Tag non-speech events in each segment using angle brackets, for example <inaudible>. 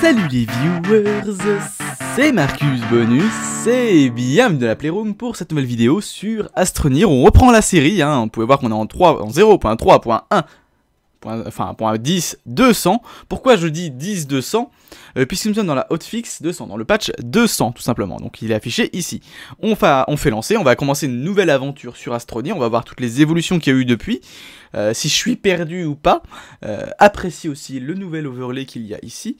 Salut les viewers, c'est Marcus Bonus et bienvenue dans la Playroom pour cette nouvelle vidéo sur Astronir. On reprend la série, hein, on pouvait voir qu'on est en 3, en 0.3.1 Enfin, un point 10, 200. Pourquoi je dis 10, 200 Puisqu'il Puisque nous sommes dans la hotfix 200, dans le patch 200 tout simplement. Donc il est affiché ici. On, on fait lancer, on va commencer une nouvelle aventure sur Astronie. On va voir toutes les évolutions qu'il y a eu depuis. Euh, si je suis perdu ou pas, euh, Apprécie aussi le nouvel overlay qu'il y a ici.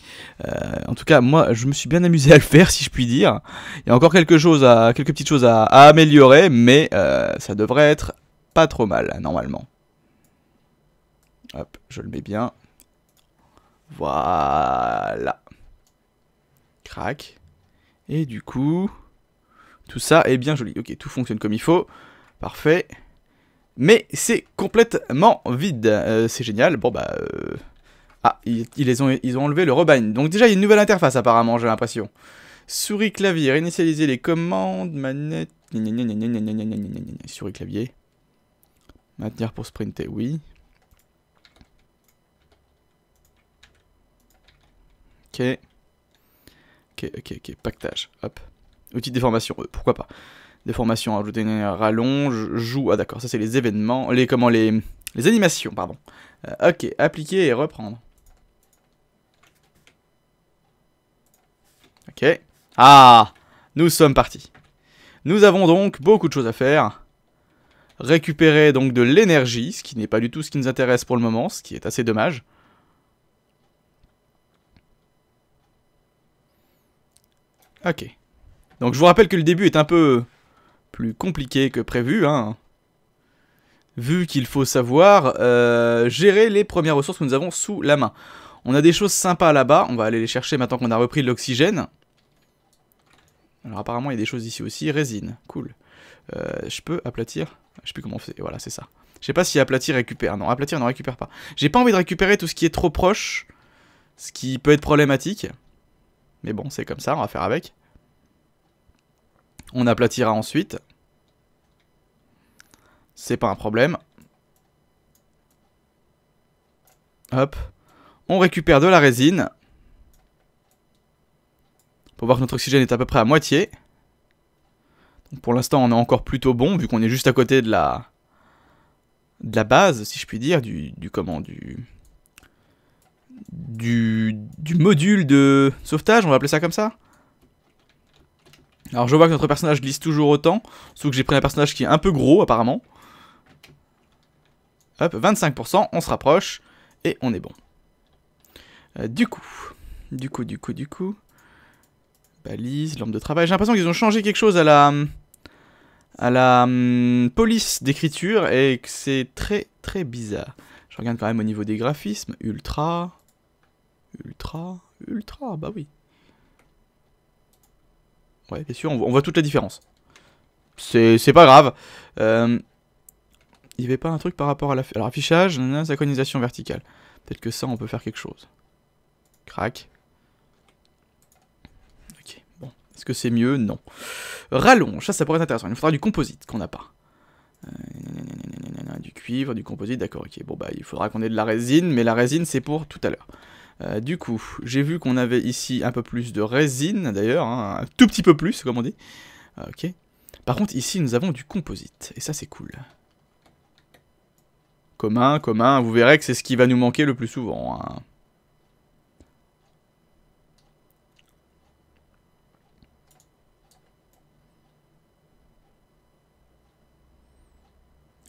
Euh, en tout cas, moi, je me suis bien amusé à le faire, si je puis dire. Il y a encore quelques, chose à, quelques petites choses à améliorer, mais ça devrait être pas trop mal, normalement. Hop, je le mets bien. Voilà. Crac. Et du coup, tout ça est bien joli. Ok, tout fonctionne comme il faut. Parfait. Mais c'est complètement vide. c'est génial. Bon, bah... Ah, ils, ont, ils ont enlevé le rebind. Donc déjà, il y a une nouvelle interface apparemment, j'ai l'impression. Souris clavier, initialiser les commandes, manette... Souris clavier. Maintenir pour sprinter, oui. Ok. Ok, ok, Pactage. Hop. Outil de déformation. Euh, pourquoi pas Déformation, ajouter une rallonge, joue. Ah d'accord, ça c'est les événements. Les comment les. animations, pardon. Euh, ok, appliquer et reprendre. Ok. Ah Nous sommes partis. Nous avons donc beaucoup de choses à faire. Récupérer donc de l'énergie, ce qui n'est pas du tout ce qui nous intéresse pour le moment, ce qui est assez dommage. Ok. Donc je vous rappelle que le début est un peu plus compliqué que prévu, hein. Vu qu'il faut savoir euh, gérer les premières ressources que nous avons sous la main. On a des choses sympas là-bas, on va aller les chercher maintenant qu'on a repris de l'oxygène. Alors apparemment il y a des choses ici aussi, résine, cool. Euh, je peux aplatir Je sais plus comment on fait, voilà c'est ça. Je sais pas si aplatir récupère, non aplatir ne récupère pas. J'ai pas envie de récupérer tout ce qui est trop proche, ce qui peut être problématique. Mais bon c'est comme ça, on va faire avec. On aplatira ensuite. C'est pas un problème. Hop. On récupère de la résine. Pour voir que notre oxygène est à peu près à moitié. pour l'instant, on est encore plutôt bon, vu qu'on est juste à côté de la... De la base, si je puis dire, du... du comment du... Du, du module de sauvetage, on va appeler ça comme ça alors je vois que notre personnage glisse toujours autant, sauf que j'ai pris un personnage qui est un peu gros apparemment. Hop, 25%, on se rapproche, et on est bon. Euh, du coup, du coup, du coup, du coup... Balise, lampe de travail... J'ai l'impression qu'ils ont changé quelque chose à la... à la hum, police d'écriture, et que c'est très très bizarre. Je regarde quand même au niveau des graphismes, ultra... Ultra, ultra, bah oui. Ouais, bien sûr, on voit, toute la différence. C'est pas grave. Euh, il y avait pas un truc par rapport à l'affichage, la, synchronisation verticale. Peut-être que ça, on peut faire quelque chose. Crac. Ok, bon. Est-ce que c'est mieux Non. Rallonge, ça, ça pourrait être intéressant. Il nous faudra du composite, qu'on n'a pas. Euh, du cuivre, du composite, d'accord, ok. Bon, bah, il faudra qu'on ait de la résine, mais la résine, c'est pour tout à l'heure. Euh, du coup, j'ai vu qu'on avait ici un peu plus de résine, d'ailleurs, hein, un tout petit peu plus, comme on dit. Ah, ok. Par contre, ici, nous avons du composite, et ça, c'est cool. Commun, commun, vous verrez que c'est ce qui va nous manquer le plus souvent. Hein.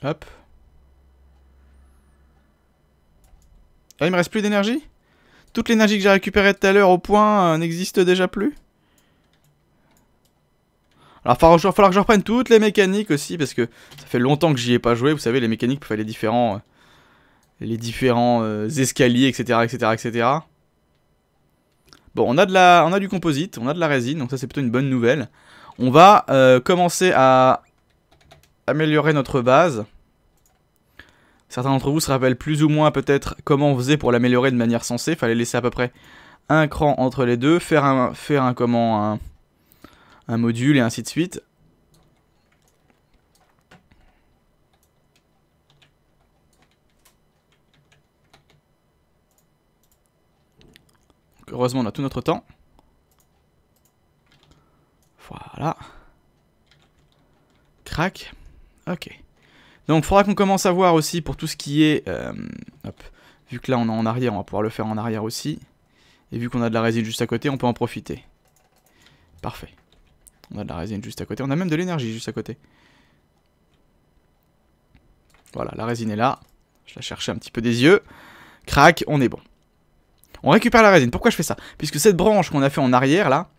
Hop. Ah, il me reste plus d'énergie toute l'énergie que j'ai récupérée tout à l'heure au point euh, n'existe déjà plus alors, il va falloir que je reprenne toutes les mécaniques aussi, parce que ça fait longtemps que j'y ai pas joué. Vous savez, les mécaniques pour faire euh, les différents, les euh, différents escaliers, etc., etc., etc. Bon, on a, de la, on a du composite, on a de la résine, donc ça c'est plutôt une bonne nouvelle. On va commencer à améliorer notre base. Certains d'entre vous se rappellent plus ou moins peut-être comment on faisait pour l'améliorer de manière sensée. Fallait laisser à peu près un cran entre les deux, faire un, faire un comment un, module et ainsi de suite. heureusement, on a tout notre temps. Voilà. Crac. Ok. Donc il faudra qu'on commence à voir aussi pour tout ce qui est... Euh, vu que là on est en arrière, on va pouvoir le faire en arrière aussi. Et vu qu'on a de la résine juste à côté, on peut en profiter. Parfait. On a de la résine juste à côté. On a même de l'énergie juste à côté. Voilà, la résine est là. Je la cherchais un petit peu des yeux. Crac, on est bon. On récupère la résine. Pourquoi je fais ça Puisque cette branche qu'on a fait en arrière, là,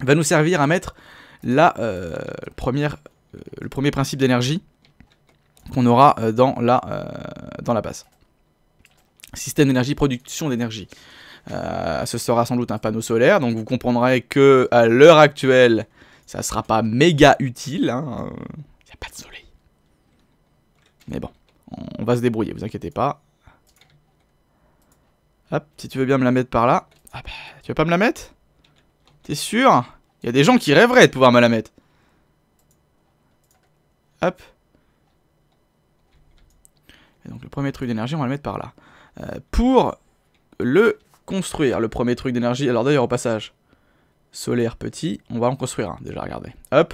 va nous servir à mettre la euh, première, euh, le premier principe d'énergie qu'on aura euh, dans la, euh, dans la base. Système d'énergie, production d'énergie. Euh, ce sera sans doute un panneau solaire, donc vous comprendrez que à l'heure actuelle, ça ne sera pas méga utile. Il hein, n'y a pas de soleil. Mais bon, on va se débrouiller, vous inquiétez pas. Hop, si tu veux bien me la mettre par là. Ah bah, tu veux pas me la mettre T'es sûr Il y a des gens qui rêveraient de pouvoir me la mettre. Hop premier truc d'énergie, on va le mettre par là. Euh, pour le construire, le premier truc d'énergie. Alors d'ailleurs, au passage, solaire petit, on va en construire un, déjà, regardez. Hop.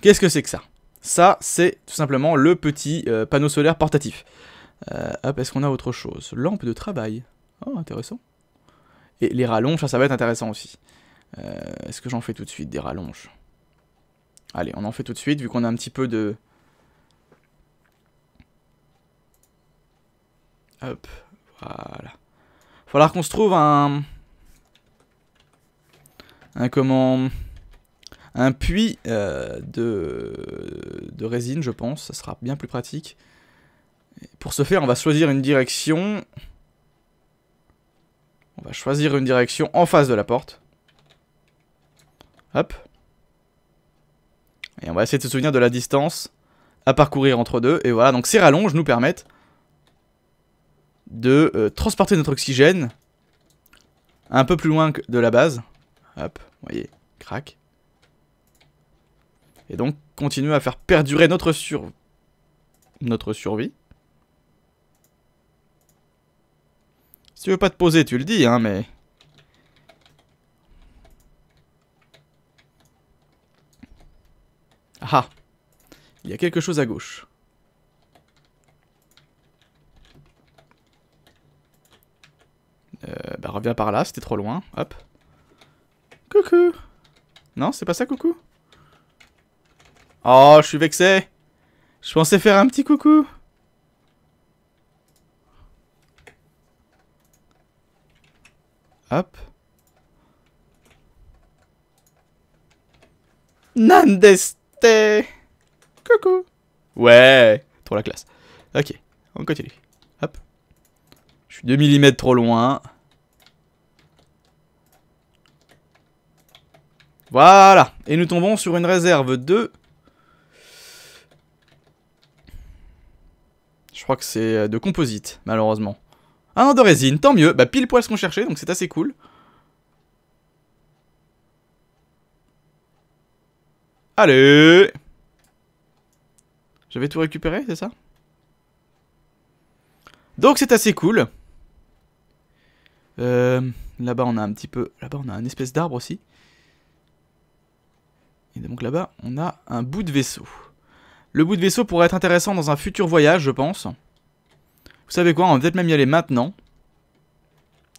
Qu'est-ce que c'est que ça Ça, c'est tout simplement le petit euh, panneau solaire portatif. Euh, hop, est-ce qu'on a autre chose Lampe de travail. Oh, intéressant. Et les rallonges, ça, ça va être intéressant aussi. est-ce que j'en fais tout de suite des rallonges Allez, on en fait tout de suite, vu qu'on a un petit peu de... Hop, voilà. Falloir qu'on se trouve un... Un comment... Un puits euh, de... de résine, je pense. Ça sera bien plus pratique. pour ce faire, on va choisir une direction. On va choisir une direction en face de la porte. Hop. Et on va essayer de se souvenir de la distance à parcourir entre deux. Et voilà, donc ces rallonges nous permettent de euh, transporter notre oxygène un peu plus loin que de la base. Hop, voyez, crac. Et donc, continuer à faire perdurer notre, notre survie. Si tu veux pas te poser, tu le dis, hein, mais... Ah, ah Il y a quelque chose à gauche. Euh, bah reviens par là, c'était trop loin. Hop. Coucou. Non, c'est pas ça, coucou Oh, je suis vexé. Je pensais faire un petit coucou. Hop. Nandeste Coucou Ouais Trop la classe. Ok, on continue. Hop. Je suis 2 mm trop loin. Voilà. Et nous tombons sur une réserve de... Je crois que c'est euh, de composite, malheureusement. Ah non, de résine, tant mieux. Bah pile poil ce qu'on cherchait, donc c'est assez cool. Allez J'avais tout récupéré, c'est ça Donc c'est assez cool. Euh, là-bas on a un petit peu... Là-bas on a un espèce d'arbre aussi. Et donc là-bas, on a un bout de vaisseau. Le bout de vaisseau pourrait être intéressant dans un futur voyage, je pense. Vous savez quoi, on va peut-être même y aller maintenant.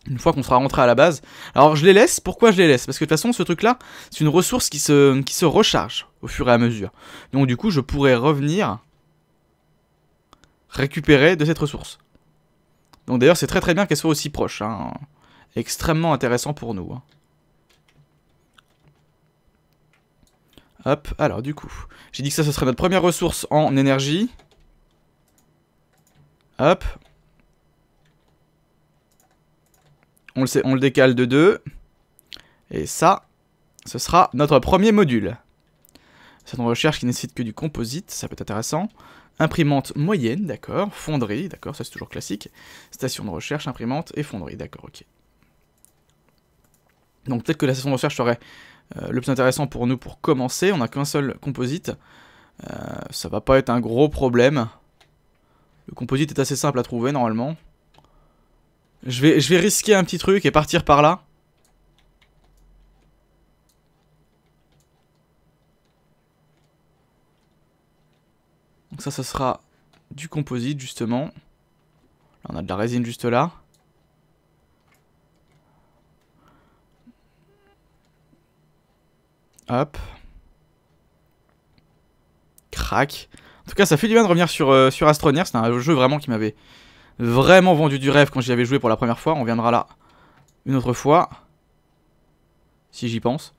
Une fois qu'on sera rentré à la base. Alors je les laisse, pourquoi je les laisse Parce que de toute façon, ce truc-là, c'est une ressource qui se, qui se recharge au fur et à mesure. Donc du coup, je pourrais revenir récupérer de cette ressource. Donc d'ailleurs, c'est très très bien qu'elle soit aussi proche. Hein. Extrêmement intéressant pour nous. Hein. Hop, alors du coup, j'ai dit que ça, ce serait notre première ressource en énergie. Hop. On le, on le décale de 2. Et ça, ce sera notre premier module. Station de recherche qui nécessite que du composite, ça peut être intéressant. Imprimante moyenne, d'accord. Fonderie, d'accord, ça c'est toujours classique. Station de recherche, imprimante et fonderie, d'accord, ok. Donc peut-être que la station de recherche serait euh, le plus intéressant pour nous pour commencer, on n'a qu'un seul composite. Euh, ça va pas être un gros problème. Le composite est assez simple à trouver normalement. Je vais, je vais risquer un petit truc et partir par là. Donc ça, ça sera du composite justement. Là, on a de la résine juste là. Hop. Crac. En tout cas, ça fait du bien de revenir sur, euh, sur Astroneer. C'est un jeu vraiment qui m'avait vraiment vendu du rêve quand j'y avais joué pour la première fois. On viendra là une autre fois. Si j'y pense.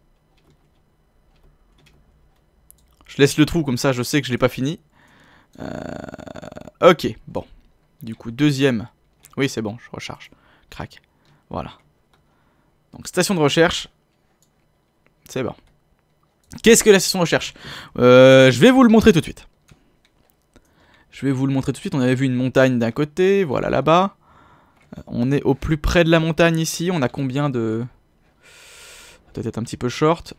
Je laisse le trou comme ça, je sais que je l'ai pas fini. Euh, ok, bon. Du coup, deuxième. Oui, c'est bon, je recharge. Crac. Voilà. Donc, station de recherche. C'est bon. Qu'est-ce que la session recherche euh, Je vais vous le montrer tout de suite. Je vais vous le montrer tout de suite. On avait vu une montagne d'un côté, voilà là-bas. Euh, on est au plus près de la montagne ici. On a combien de... Peut-être un petit peu short.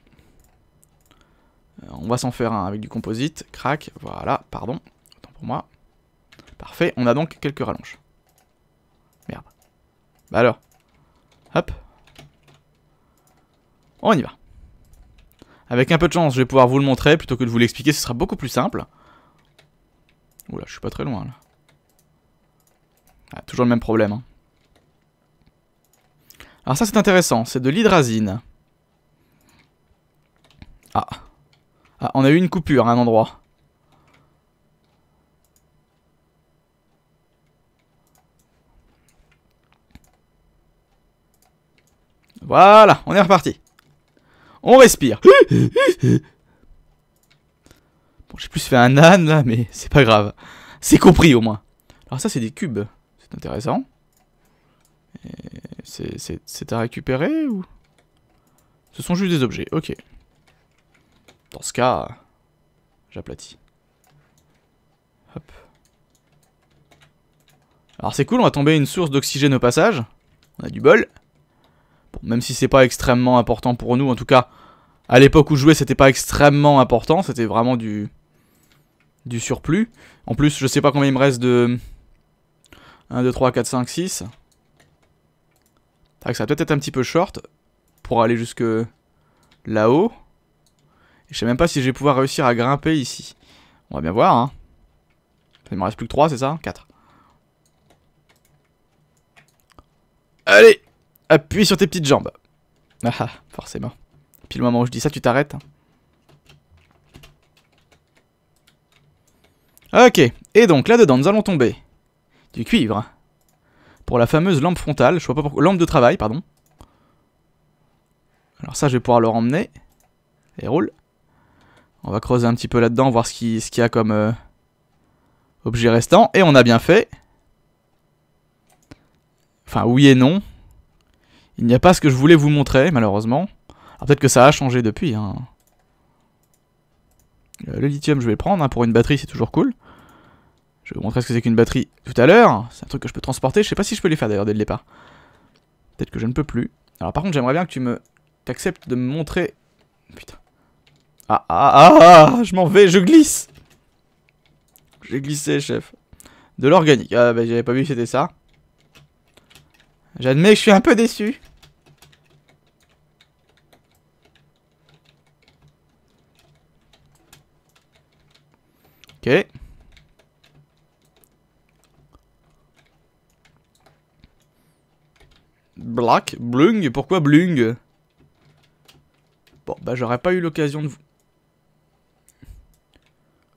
Euh, on va s'en faire un avec du composite. Crac, voilà, pardon. Autant pour moi. Parfait, on a donc quelques rallonges. Merde. Bah alors. Hop. On y va. Avec un peu de chance, je vais pouvoir vous le montrer plutôt que de vous l'expliquer, ce sera beaucoup plus simple. Oula, je suis pas très loin là. Ah, toujours le même problème. Hein. Alors ça c'est intéressant, c'est de l'hydrazine. Ah. Ah, on a eu une coupure à un endroit. Voilà, on est reparti. On respire. Bon, j'ai plus fait un âne là, mais c'est pas grave. C'est compris au moins. Alors ça, c'est des cubes. C'est intéressant. C'est à récupérer ou... Ce sont juste des objets, ok. Dans ce cas, j'aplatis. Hop. Alors c'est cool, on va tomber une source d'oxygène au passage. On a du bol. Bon, même si c'est pas extrêmement important pour nous, en tout cas, à l'époque où je jouais, c'était pas extrêmement important, c'était vraiment du du surplus. En plus, je sais pas combien il me reste de 1 2 3 4 5 6. Ça va peut-être être un petit peu short pour aller jusque là-haut. Je sais même pas si je vais pouvoir réussir à grimper ici. On va bien voir, hein. Il me reste plus que 3, c'est ça 4. Allez Appuie sur tes petites jambes. Ah ah, forcément. Puis le moment où je dis ça, tu t'arrêtes. Hein. Ok, et donc là-dedans, nous allons tomber. Du cuivre. Pour la fameuse lampe frontale, je vois pas pourquoi... Lampe de travail, pardon. Alors ça, je vais pouvoir le remmener. Et roule. On va creuser un petit peu là-dedans, voir ce qu'il ce y a comme euh, objet restant. Et on a bien fait. Enfin, oui et non. Il n'y a pas ce que je voulais vous montrer, malheureusement. Alors peut-être que ça a changé depuis. Hein. Euh, le lithium, je vais le prendre. Hein, pour une batterie, c'est toujours cool. Je vais vous montrer ce que c'est qu'une batterie tout à l'heure. C'est un truc que je peux transporter. Je sais pas si je peux les faire d'ailleurs dès le départ. Peut-être que je ne peux plus. Alors par contre, j'aimerais bien que tu me... T'acceptes de me montrer... Putain. Ah, ah, ah, ah, ah Je m'en vais, je glisse J'ai glissé, chef. De l'organique. Ah bah j'avais pas vu que c'était ça. J'admets que je suis un peu déçu. Black Blung Pourquoi Blung Bon, bah j'aurais pas eu l'occasion de... vous...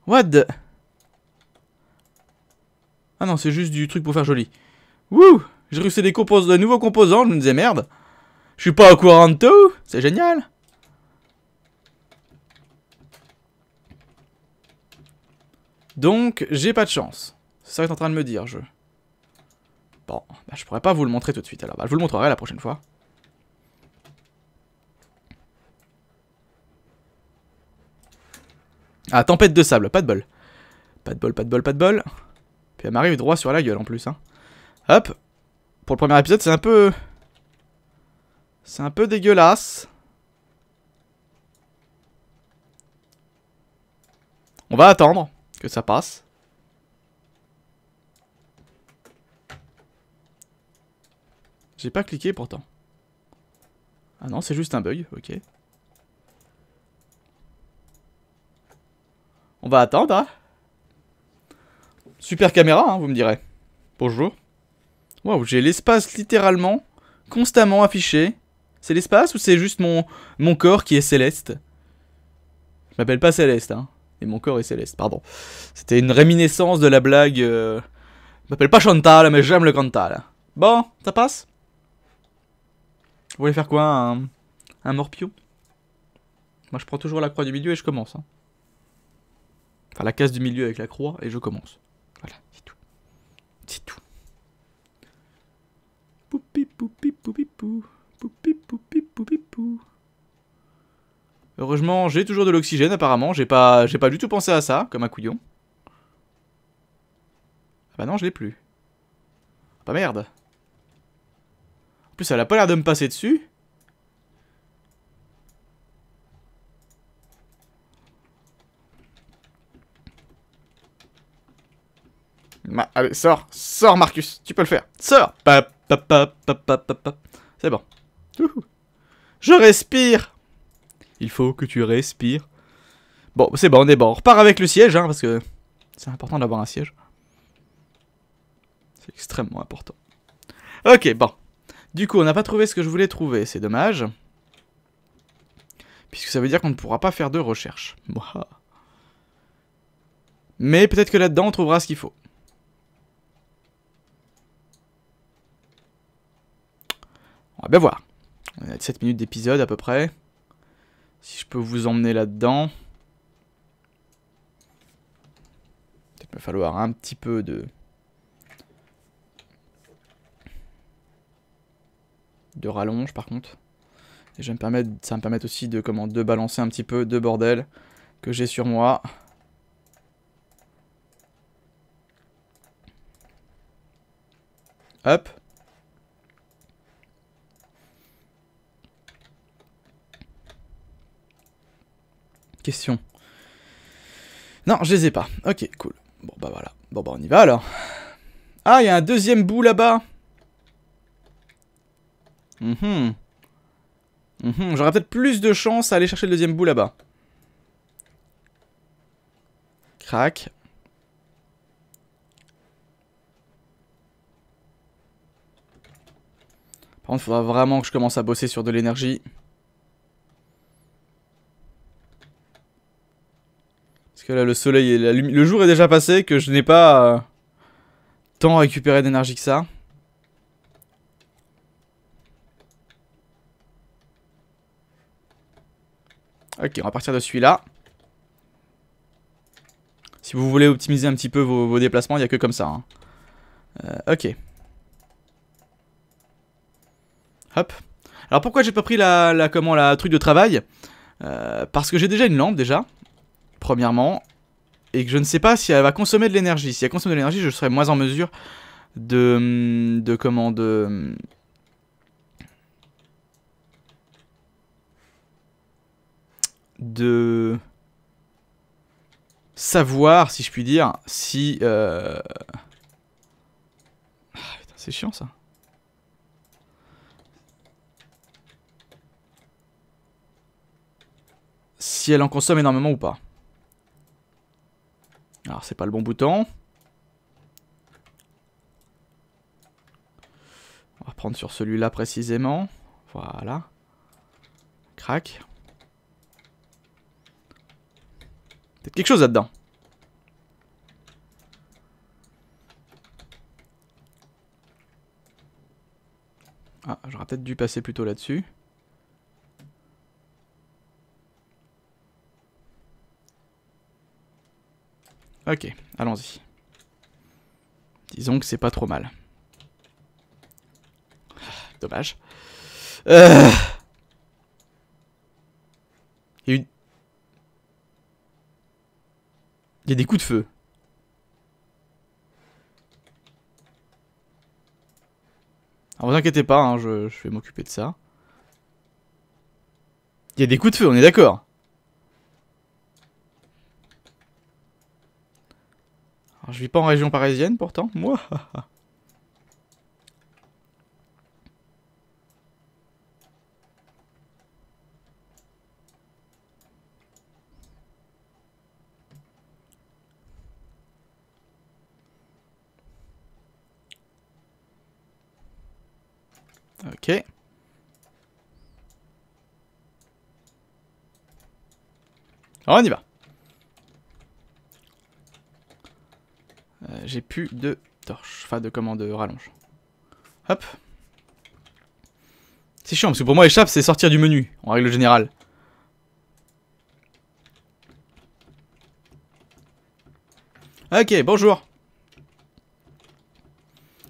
What Ah non, c'est juste du truc pour faire joli. Wouh J'ai réussi des, composants de nouveaux composants, je me disais merde. Je suis pas au courant de tout, c'est génial. Donc, j'ai pas de chance. C'est ça que es en train de me dire, je... Bon, bah, je pourrais pas vous le montrer tout de suite, alors. Bah, je vous le montrerai la prochaine fois. Ah, tempête de sable, pas de bol. Pas de bol, pas de bol, pas de bol. Puis elle m'arrive droit sur la gueule en plus. Hein. Hop. Pour le premier épisode, c'est un peu... C'est un peu dégueulasse. On va attendre que ça passe. J'ai pas cliqué pourtant. Ah non, c'est juste un bug, ok. On va attendre, hein. Super caméra, hein, vous me direz. Bonjour. Waouh, j'ai l'espace littéralement, constamment affiché. C'est l'espace ou c'est juste mon, mon corps qui est céleste Je m'appelle pas Céleste, hein. Et mon corps est céleste, pardon. C'était une réminiscence de la blague. Je euh, m'appelle pas Chantal, mais j'aime le Cantal. Bon, ça passe Vous voulez faire quoi Un, un morpion Moi, je prends toujours la croix du milieu et je commence. Hein. Enfin, la case du milieu avec la croix et je commence. Voilà, c'est tout. C'est tout. Poupi poupi poupi pou. Poupi poupi Heureusement, j'ai toujours de l'oxygène apparemment. J'ai pas, pas du tout pensé à ça, comme un couillon. Ah bah non, je l'ai plus. Pas bah merde. En plus, elle a pas l'air de me passer dessus. allez, sors, sors Marcus, tu peux le faire. Sors. C'est bon. Je respire. Il faut que tu respires. Bon, c'est bon, on est bon. On repart avec le siège, hein, parce que c'est important d'avoir un siège. C'est extrêmement important. Ok, bon. Du coup, on n'a pas trouvé ce que je voulais trouver, c'est dommage. Puisque ça veut dire qu'on ne pourra pas faire de recherche. Mais peut-être que là-dedans, on trouvera ce qu'il faut. On va bien voir. On a 7 minutes d'épisode à peu près. Si je peux vous emmener là-dedans. il être me falloir un petit peu de... De rallonge par contre. Et je me ça va me permettre aussi de, comment, de balancer un petit peu de bordel que j'ai sur moi. Hop. Question. Non, je les ai pas. Ok, cool. Bon, bah voilà. Bon, bah on y va alors. Ah, il y a un deuxième bout là-bas. Mhm. Mhm. J'aurais peut-être plus de chance à aller chercher le deuxième bout là-bas. Crac. Par contre, faudra vraiment que je commence à bosser sur de l'énergie. le soleil et la le jour est déjà passé, que je n'ai pas euh, tant récupéré d'énergie que ça. Ok, on va partir de celui-là. Si vous voulez optimiser un petit peu vos, déplacements, il n'y a que comme ça. Hein. Euh, ok. Hop. Alors pourquoi j'ai pas pris la, comment, la truc de travail euh, Parce que j'ai déjà une lampe déjà premièrement, et que je ne sais pas si elle va consommer de l'énergie. Si elle consomme de l'énergie, je serai moins en mesure de... Hum, de comment de... Hum, de savoir, si je puis dire, si... Euh... Ah, c'est chiant ça. Si elle en consomme énormément ou pas. Alors c'est pas le bon bouton. On va reprendre sur celui-là précisément. Voilà. Crac. Peut-être quelque chose là-dedans. Ah, j'aurais peut-être dû passer plutôt là-dessus. Ok, allons-y. Disons que c'est pas trop mal. Ah, dommage. Euh. Il, y a des coups de feu. Alors vous inquiétez pas, hein, je, je vais m'occuper de ça. Il y a des coups de feu, on est d'accord. Je vis pas en région parisienne pourtant, moi. <laughs> Ok. On y va. Euh, j'ai plus de torche, enfin de commande euh, rallonge. Hop. C'est chiant parce que pour moi échappe c'est sortir du menu en règle générale. Ok, bonjour.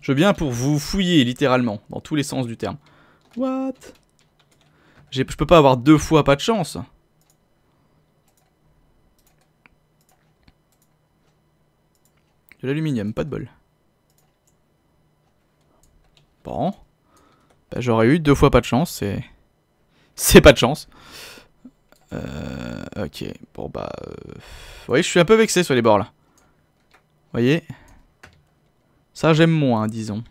Je viens pour vous fouiller littéralement, dans tous les sens du terme. What Je peux pas avoir deux fois pas de chance. De l'aluminium, pas de bol. Bon. Bah, j'aurais eu deux fois pas de chance, c'est... C'est pas de chance. Euh, ok, bon bah... Vous euh, voyez, je suis un peu vexé sur les bords là. Vous voyez Ça j'aime moins, disons.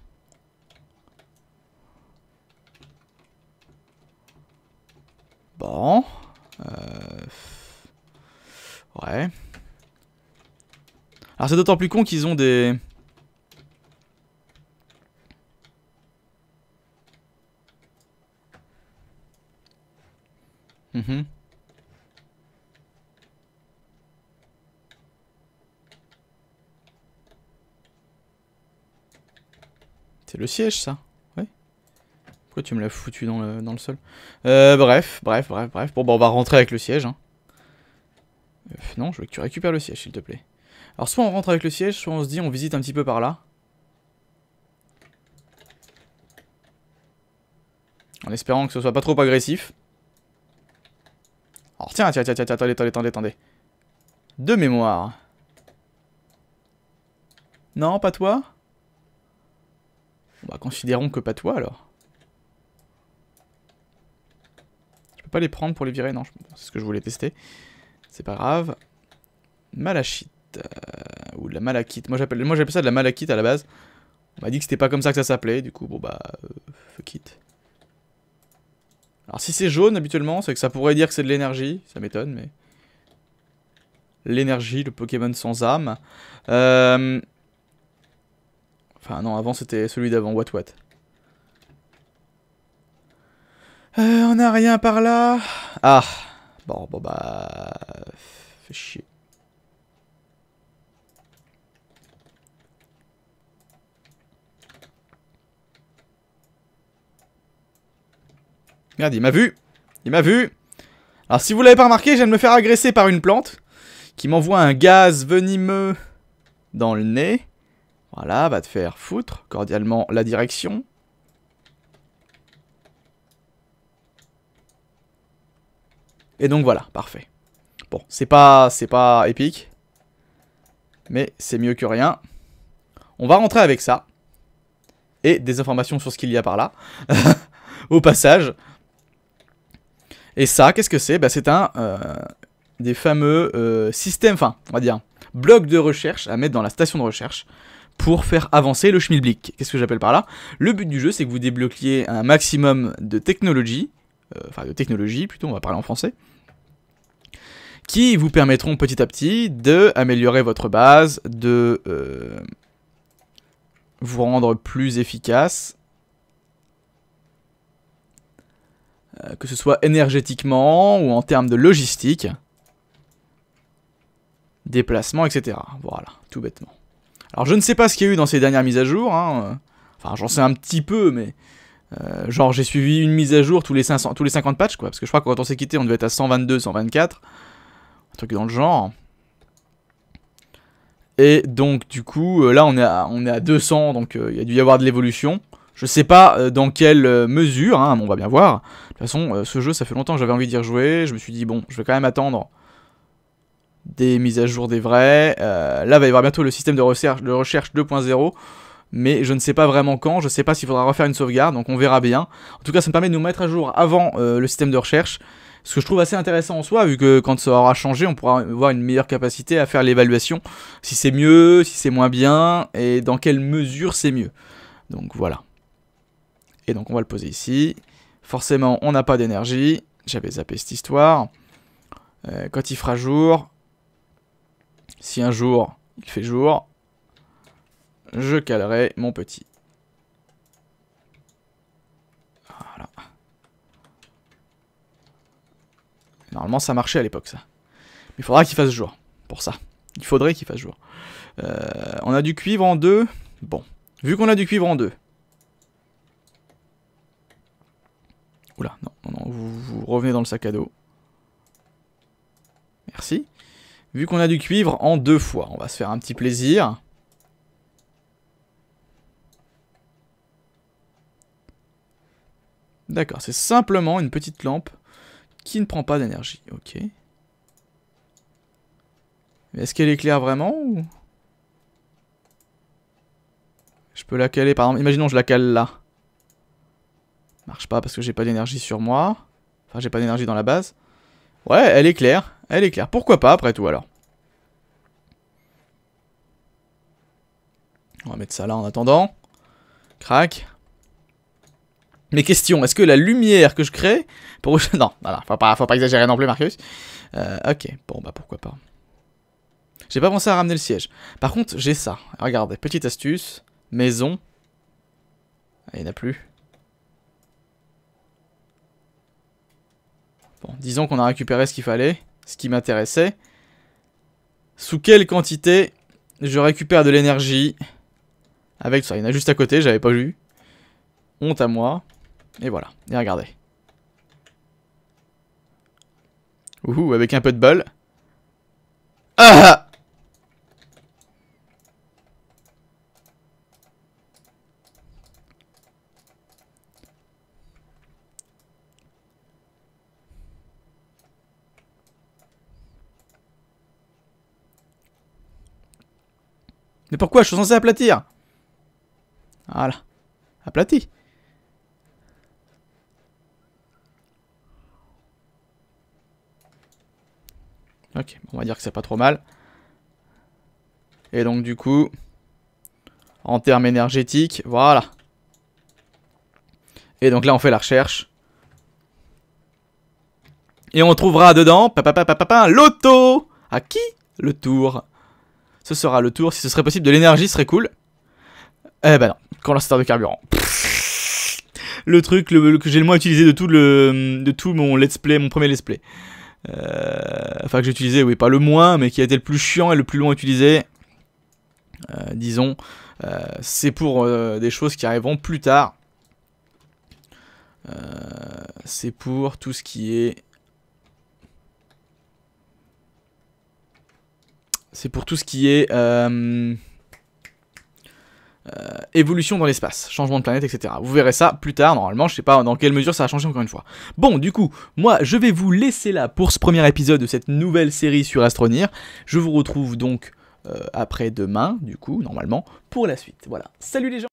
Bon. Euh... Ouais. Alors c'est d'autant plus con qu'ils ont des... Mhm. C'est le siège ça Ouais. Pourquoi tu me l'as foutu dans le, dans le sol euh, Bref, bref, bref, bref. Bon bah on va rentrer avec le siège. Hein. Euh, non, je veux que tu récupères le siège s'il te plaît. Alors soit on rentre avec le siège, soit on se dit on visite un petit peu par là. En espérant que ce soit pas trop agressif. Alors tiens, tiens, tiens, tiens, attendez, attendez, attendez, attendez. De mémoire. Non, pas toi Bah considérons que pas toi alors. Je peux pas les prendre pour les virer, non, c'est ce que je voulais tester. C'est pas grave. Malachite. Euh, ou de la malachite. Moi j'appelle ça de la malachite à la base. On m'a dit que c'était pas comme ça que ça s'appelait, du coup, bon bah, euh, fuck it. Alors si c'est jaune habituellement, c'est que ça pourrait dire que c'est de l'énergie, ça m'étonne, mais... L'énergie, le Pokémon sans âme. Euh, enfin non, avant c'était celui d'avant, what what. on a rien par là. Ah, bon, bon bah... Fait chier. Merde, il m'a vu Il m'a vu Alors, si vous l'avez pas remarqué, je viens de me faire agresser par une plante qui m'envoie un gaz venimeux dans le nez. Voilà, va te faire foutre cordialement la direction. Et donc voilà, parfait. Bon, c'est pas, c'est pas épique. Mais c'est mieux que rien. On va rentrer avec ça. Et des informations sur ce qu'il y a par là. <laughs> Au passage. Et ça, qu'est-ce que c'est bah, C'est un euh, des fameux euh, systèmes, enfin, on va dire, blocs de recherche à mettre dans la station de recherche pour faire avancer le schmilblick. Qu'est-ce que j'appelle par là Le but du jeu, c'est que vous débloquiez un maximum de technologies, euh, enfin de technologies plutôt, on va parler en français, qui vous permettront petit à petit d'améliorer votre base, de vous rendre plus efficace, Euh, que ce soit énergétiquement ou en termes de logistique, déplacement, etc. Voilà, tout bêtement. Alors je ne sais pas ce qu'il y a eu dans ces dernières mises à jour, hein, euh, enfin j'en sais un petit peu, mais euh, genre j'ai suivi une mise à jour tous les, 500, tous les 50 patchs, quoi, parce que je crois que quand on s'est quitté on devait être à 122, 124, un truc dans le genre. Et donc du coup, là on est à, on est à 200, donc il y a dû y avoir de l'évolution. Je sais pas euh, dans quelle euh, mesure, hein, on va bien voir. De toute façon, euh, ce jeu, ça fait longtemps que j'avais envie d'y rejouer. Je me suis dit, bon, je vais quand même attendre des mises à jour des vrais. Euh, là, va y avoir bientôt le système de recherche, 2.0. Mais je ne sais pas vraiment quand, je sais pas s'il faudra refaire une sauvegarde, donc on verra bien. En tout cas, ça me permet de nous mettre à jour avant le système de recherche. Ce que je trouve assez intéressant en soi, vu que quand ça aura changé, on pourra avoir une meilleure capacité à faire l'évaluation. Si c'est mieux, si c'est moins bien, et dans quelle mesure c'est mieux. Donc voilà donc on va le poser ici. Forcément, on n'a pas d'énergie. J'avais zappé cette histoire. Euh, quand il fera jour, si un jour il fait jour, je calerai mon petit. Voilà. Normalement ça marchait à l'époque ça. Mais il faudra qu'il fasse jour pour ça. Il faudrait qu'il fasse jour. Euh, on a du cuivre en deux. Bon. Vu qu'on a du cuivre en deux, Oula, non, non, vous, revenez dans le sac à dos. Merci. Vu qu'on a du cuivre en deux fois, on va se faire un petit plaisir. D'accord, c'est simplement une petite lampe qui ne prend pas d'énergie. Ok. Est-ce qu'elle éclaire vraiment Je peux la caler, par exemple. Imaginons, je la cale là marche pas parce que j'ai pas d'énergie sur moi. Enfin, j'ai pas d'énergie dans la base. Ouais, elle est claire. Elle est claire. Pourquoi pas, après tout, alors On va mettre ça là en attendant. Crac. Mes questions, est-ce que la lumière que je crée... Pour... <laughs> Non, non, faut, pas, faut pas exagérer non plus, Marcus. Euh, ok, bon, bah pourquoi pas. J'ai pas pensé à ramener le siège. Par contre, j'ai ça. Regardez, petite astuce. Maison. Ah, il n'y en a plus. Bon, disons qu'on a récupéré ce qu'il fallait, ce qui m'intéressait. Sous quelle quantité je récupère de l'énergie avec ça Il y en a juste à côté, j'avais pas vu. Honte à moi. Et voilà, et regardez. Ouh, avec un peu de bol. Ah Mais pourquoi Je suis censé aplatir Voilà. Aplati. Ok, on va dire que c'est pas trop mal. Et donc du coup, en termes énergétiques, voilà. Et donc là, on fait la recherche. Et on trouvera dedans, papa, papa, papa, l'auto À qui le tour ce sera le tour. Si ce serait possible, de l'énergie serait cool. Eh ben non, quand condensateur de carburant. Le truc le, que j'ai le moins utilisé de tout, le, tout mon let's play, mon premier let's play. Euh, enfin, que j'ai utilisé, oui, pas le moins, mais qui a été le plus chiant et le plus long utilisé. Euh, disons, euh, c'est pour euh, des choses qui arriveront plus tard. c'est pour tout ce qui est C'est pour tout ce qui est euh, euh, évolution dans l'espace, changement de planète, etc. Vous verrez ça plus tard, normalement, je sais pas dans quelle mesure ça a changé encore une fois. Bon, du coup, moi, je vais vous laisser là pour ce premier épisode de cette nouvelle série sur Astronir. Je vous retrouve donc euh, après demain, du coup, normalement, pour la suite. Voilà. Salut les gens